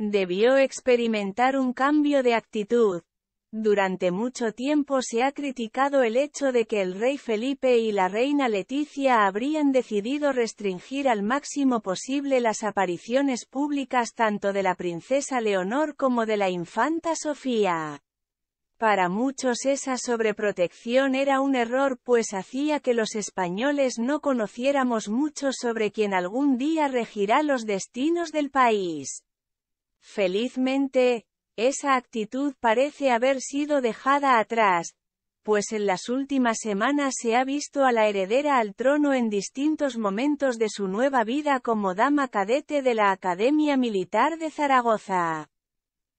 debió experimentar un cambio de actitud. Durante mucho tiempo se ha criticado el hecho de que el rey Felipe y la reina Leticia habrían decidido restringir al máximo posible las apariciones públicas tanto de la princesa Leonor como de la infanta Sofía. Para muchos esa sobreprotección era un error pues hacía que los españoles no conociéramos mucho sobre quien algún día regirá los destinos del país. Felizmente, esa actitud parece haber sido dejada atrás, pues en las últimas semanas se ha visto a la heredera al trono en distintos momentos de su nueva vida como dama cadete de la Academia Militar de Zaragoza.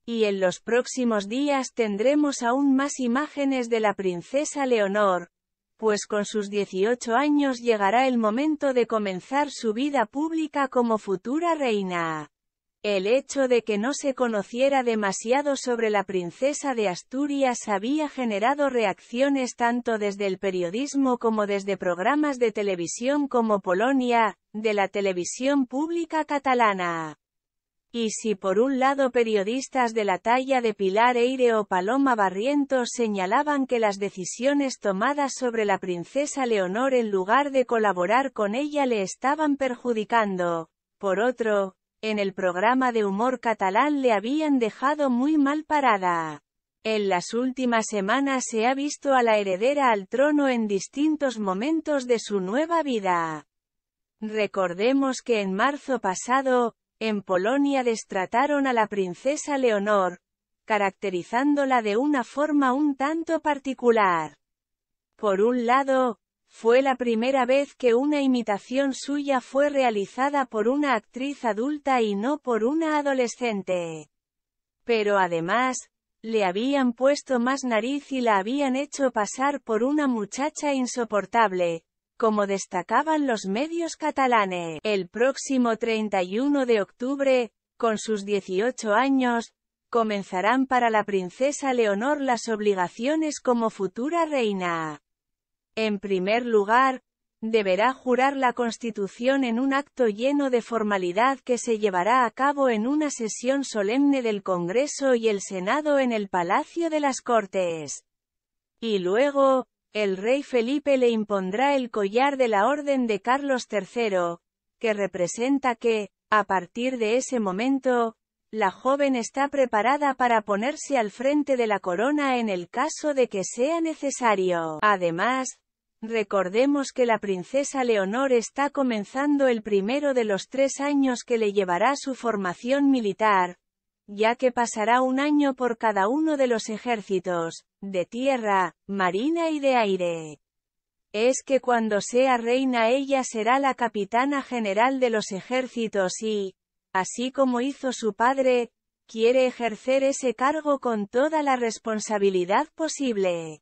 Y en los próximos días tendremos aún más imágenes de la princesa Leonor, pues con sus 18 años llegará el momento de comenzar su vida pública como futura reina. El hecho de que no se conociera demasiado sobre la princesa de Asturias había generado reacciones tanto desde el periodismo como desde programas de televisión como Polonia, de la televisión pública catalana. Y si por un lado periodistas de la talla de Pilar Eire o Paloma Barrientos señalaban que las decisiones tomadas sobre la princesa Leonor en lugar de colaborar con ella le estaban perjudicando, por otro, en el programa de humor catalán le habían dejado muy mal parada. En las últimas semanas se ha visto a la heredera al trono en distintos momentos de su nueva vida. Recordemos que en marzo pasado, en Polonia destrataron a la princesa Leonor, caracterizándola de una forma un tanto particular. Por un lado, fue la primera vez que una imitación suya fue realizada por una actriz adulta y no por una adolescente. Pero además, le habían puesto más nariz y la habían hecho pasar por una muchacha insoportable, como destacaban los medios catalanes. El próximo 31 de octubre, con sus 18 años, comenzarán para la princesa Leonor las obligaciones como futura reina. En primer lugar, deberá jurar la Constitución en un acto lleno de formalidad que se llevará a cabo en una sesión solemne del Congreso y el Senado en el Palacio de las Cortes. Y luego, el rey Felipe le impondrá el collar de la Orden de Carlos III, que representa que, a partir de ese momento, la joven está preparada para ponerse al frente de la corona en el caso de que sea necesario. Además, Recordemos que la princesa Leonor está comenzando el primero de los tres años que le llevará su formación militar, ya que pasará un año por cada uno de los ejércitos, de tierra, marina y de aire. Es que cuando sea reina ella será la capitana general de los ejércitos y, así como hizo su padre, quiere ejercer ese cargo con toda la responsabilidad posible.